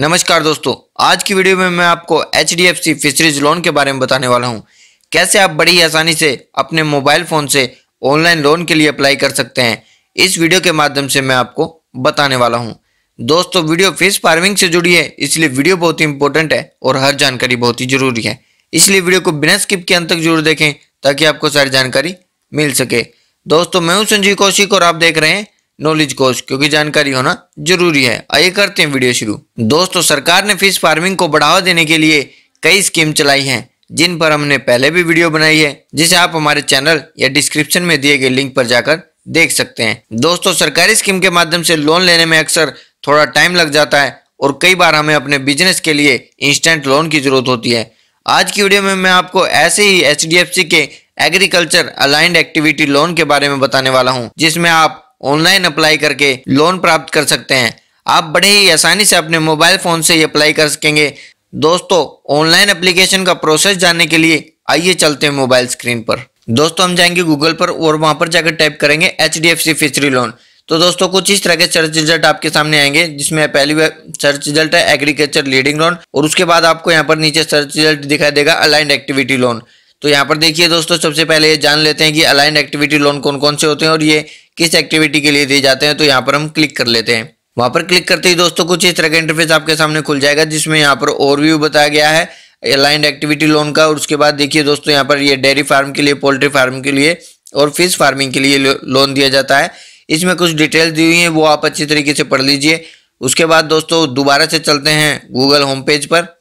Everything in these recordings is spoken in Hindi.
नमस्कार दोस्तों आज की वीडियो में मैं आपको H D F C fisheries loan के बारे में बताने वाला हूँ कैसे आप बड़ी आसानी से अपने मोबाइल फ़ोन से ऑनलाइन लोन के लिए अप्लाई कर सकते हैं इस वीडियो के माध्यम से मैं आपको बताने वाला हूँ दोस्तों वीडियो फिश फार्मिंग से जुड़ी है इसलिए वीडियो बहुत ही इंपॉर्टेंट है और हर जानकारी बहुत ही जरूरी है इसलिए वीडियो को बिना स्किप के अंत तक जरूर देखें ताकि आपको सारी जानकारी मिल सके दोस्तों मैं हूँ संजीव कौशिक और आप देख रहे हैं नॉलेज कोर्स क्योंकि जानकारी होना जरूरी है आइए करते हैं वीडियो शुरू दोस्तों सरकार ने फिश फार्मिंग को बढ़ावा देने के लिए कई स्कीम चलाई हैं जिन पर हमने पहले भी वीडियो बनाई है जिसे आप हमारे चैनल या डिस्क्रिप्शन में दिए गए लिंक पर जाकर देख सकते हैं दोस्तों सरकारी स्कीम के माध्यम से लोन लेने में अक्सर थोड़ा टाइम लग जाता है और कई बार हमें अपने बिजनेस के लिए इंस्टेंट लोन की जरूरत होती है आज की वीडियो में मैं आपको ऐसे ही H K agriculture allied activity loan के बारे में बताने वाला हूँ जिसमें आप ऑनलाइन अप्लाई करके लोन प्राप्त कर सकते हैं आप बड़े ही आसानी से अपने मोबाइल फ़ोन से अप्लाई कर सकेंगे दोस्तों ऑनलाइन अप्लीकेशन का प्रोसेस जानने के लिए आइए चलते हैं मोबाइल स्क्रीन पर दोस्तों हम जाएंगे गूगल पर और वहां पर जाकर टाइप करेंगे H D F C fishery loan तो दोस्तों कुछ इस तरह के सर्च रिजल्ट आपके सामने आएंगे जिसमें पहली सर्च रिजल्ट है एग्रीकल्चर लीडिंग लोन और उसके बाद आपको यहाँ पर नीचे सर्च रिजल्ट दिखाई देगा अलाइंड एक्टिविटी लोन तो यहाँ पर देखिए दोस्तों सबसे पहले ये जान लेते हैं कि अलाइन एक्टिविटी लोन कौन कौन से होते हैं और ये किस एक्टिविटी के लिए दिए जाते हैं तो यहाँ पर हम क्लिक कर लेते हैं वहाँ पर क्लिक करते ही दोस्तों कुछ इस तरह का इंटरफेस आपके सामने खुल जाएगा जिसमें यहाँ पर ओवरव्यू बताया गया है अलाइंड एक्टिविटी लोन का और उसके बाद देखिए दोस्तों यहाँ पर ये डेयरी फार्म के लिए पोल्ट्री फार्म के लिए और फिश फार्मिंग के लिए लोन दिया जाता है इसमें कुछ डिटेल्स दी हुई हैं वो आप अच्छी तरीके से पढ़ लीजिए उसके बाद दोस्तों दोबारा से चलते हैं गूगल होम पेज पर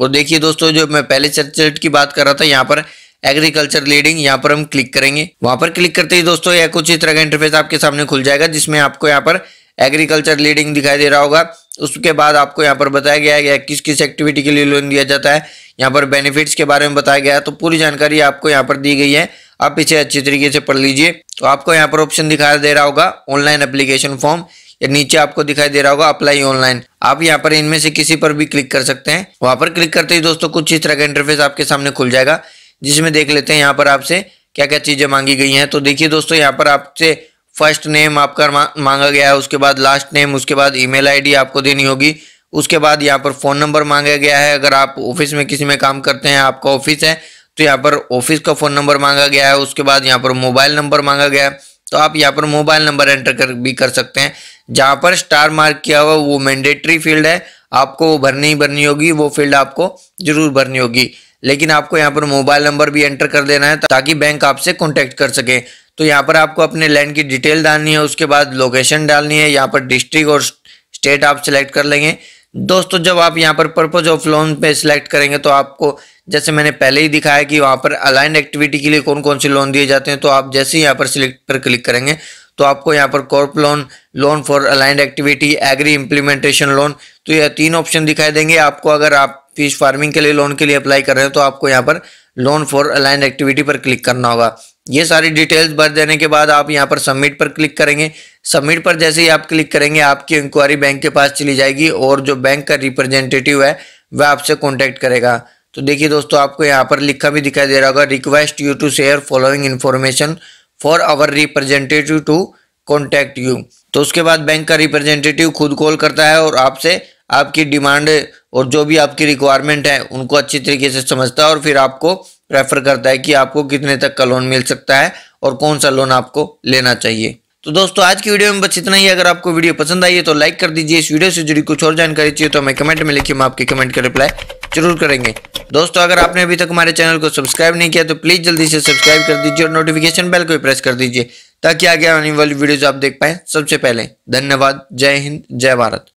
और देखिए दोस्तों जो मैं पहले सर्च की बात कर रहा था यहाँ पर एग्रीकल्चर लीडिंग यहाँ पर हम क्लिक करेंगे वहां पर क्लिक करते ही दोस्तों यह कुछ इस तरह का इंटरफेस आपके सामने खुल जाएगा जिसमें आपको यहाँ पर एग्रीकल्चर लीडिंग दिखाई दे रहा होगा उसके बाद आपको यहाँ पर बताया गया है किस किस एक्टिविटी के लिए लोन दिया जाता है यहाँ पर बेनिफिट्स के बारे में बताया गया है तो पूरी जानकारी आपको यहाँ पर दी गई है आप इसे अच्छी तरीके से पढ़ लीजिए तो आपको यहाँ पर ऑप्शन दिखाई दे रहा होगा ऑनलाइन एप्लीकेशन फॉर्म या नीचे आपको दिखाई दे रहा होगा अप्लाई ऑनलाइन आप यहाँ पर इनमें से किसी पर भी क्लिक कर सकते हैं वहां पर क्लिक करते ही दोस्तों कुछ इस तरह का इंटरफेस आपके सामने खुल जाएगा जिसमें देख लेते हैं यहाँ पर आपसे क्या क्या चीजें मांगी गई हैं तो देखिए दोस्तों यहाँ पर आपसे फर्स्ट नेम आपका मांगा गया है उसके बाद लास्ट नेम उसके बाद ईमेल आईडी आपको देनी होगी उसके बाद यहाँ पर फ़ोन नंबर मांगा गया है अगर आप ऑफिस में किसी में काम करते हैं आपका ऑफिस है तो यहाँ पर ऑफिस का फ़ोन नंबर मांगा गया है उसके बाद यहाँ पर मोबाइल नंबर मांगा गया है तो आप यहाँ पर मोबाइल नंबर एंटर कर भी कर सकते हैं जहां पर स्टार मार्क किया हुआ वो मैंडेटरी फील्ड है आपको वो भरनी ही भरनी होगी वो फील्ड आपको जरूर भरनी होगी लेकिन आपको यहाँ पर मोबाइल नंबर भी एंटर कर देना है ताकि बैंक आपसे कॉन्टेक्ट कर सके तो यहाँ पर आपको अपने लैंड की डिटेल डालनी है उसके बाद लोकेशन डालनी है यहाँ पर डिस्ट्रिक्ट और स्टेट आप सिलेक्ट कर लेंगे दोस्तों जब आप यहाँ पर पर्पज ऑफ लोन पे सिलेक्ट करेंगे तो आपको जैसे मैंने पहले ही दिखाया कि वहाँ पर अलाइन एक्टिविटी के लिए कौन कौन से लोन दिए जाते हैं तो आप जैसे ही यहाँ पर सिलेक्ट पर क्लिक करेंगे तो आपको यहाँ पर crop loan loan for allied activity agri implementation loan तो यह तीन ऑप्शन दिखाई देंगे आपको अगर आप फिश फार्मिंग के लिए लोन के लिए अप्लाई कर रहे हैं तो आपको यहाँ पर लोन फॉर अलाइंड एक्टिविटी पर क्लिक करना होगा ये सारी डिटेल्स भर देने के बाद आप यहाँ पर सबमिट पर क्लिक करेंगे सबमिट पर जैसे ही आप क्लिक करेंगे आपकी इंक्वायरी बैंक के पास चली जाएगी और जो बैंक का रिप्रेजेंटेटिव है वह आपसे कॉन्टैक्ट करेगा तो देखिए दोस्तों आपको यहाँ पर लिखा भी दिखाई दे रहा होगा request you to share following information for our representative to contact you तो उसके बाद बैंक का रिप्रेजेंटेटिव खुद कॉल करता है और आपसे आपकी डिमांड और जो भी आपकी रिक्वायरमेंट है उनको अच्छी तरीके से समझता है और फिर आपको प्रेफर करता है कि आपको कितने तक का लोन मिल सकता है और कौन सा लोन आपको लेना चाहिए तो दोस्तों आज की वीडियो में बस इतना ही अगर आपको वीडियो पसंद आई है तो लाइक कर दीजिए इस वीडियो से जुड़ी कुछ और जानकारी चाहिए तो हमें कमेंट में लिखिए मैं आपके कमेंट का रिप्लाई जरूर करेंगे दोस्तों अगर आपने अभी तक हमारे चैनल को सब्सक्राइब नहीं किया तो प्लीज़ जल्दी से सब्सक्राइब कर दीजिए और नोटिफिकेशन बेल को भी प्रेस कर दीजिए ताकि आगे आने वाली वीडियोज आप देख पाए सबसे पहले धन्यवाद जय हिंद जय भारत